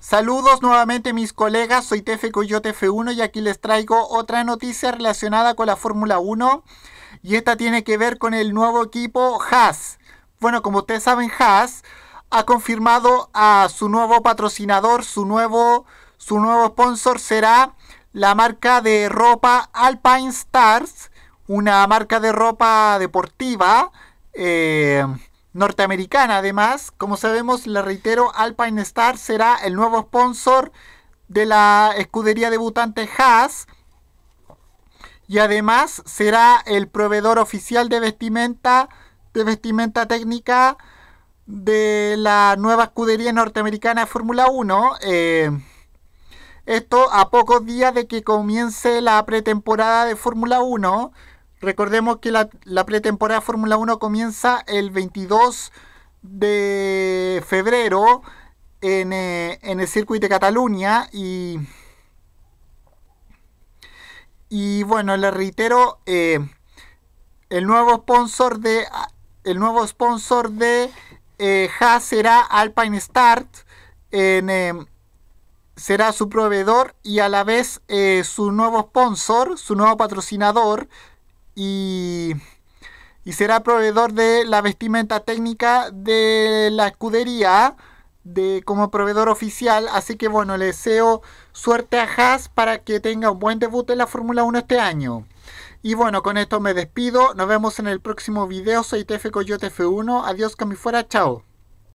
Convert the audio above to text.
Saludos nuevamente mis colegas, soy Tefe Coyote F1 y aquí les traigo otra noticia relacionada con la Fórmula 1 y esta tiene que ver con el nuevo equipo Haas. Bueno, como ustedes saben, Haas ha confirmado a su nuevo patrocinador, su nuevo, su nuevo sponsor será la marca de ropa Alpine Stars, una marca de ropa deportiva. Eh, norteamericana. Además, como sabemos, le reitero, Alpine Star será el nuevo sponsor de la escudería debutante Haas. Y además será el proveedor oficial de vestimenta, de vestimenta técnica de la nueva escudería norteamericana Fórmula 1. Eh, esto a pocos días de que comience la pretemporada de Fórmula 1. Recordemos que la, la pretemporada Fórmula 1 comienza el 22 de febrero eh, en, el circuito de Cataluña y, y bueno, les reitero, eh, el nuevo sponsor de el nuevo sponsor de eh, será Alpine Start. será su proveedor y a la vez su nuevo sponsor, su nuevo patrocinador, y, y será proveedor de la vestimenta técnica de la escudería de, como proveedor oficial. Así que bueno, le deseo suerte a Haas para que tenga un buen debut en la Fórmula 1 este año. Y bueno, con esto me despido. Nos vemos en el próximo video. Soy TF Coyote F1. Adiós, que mi fuera. Chao.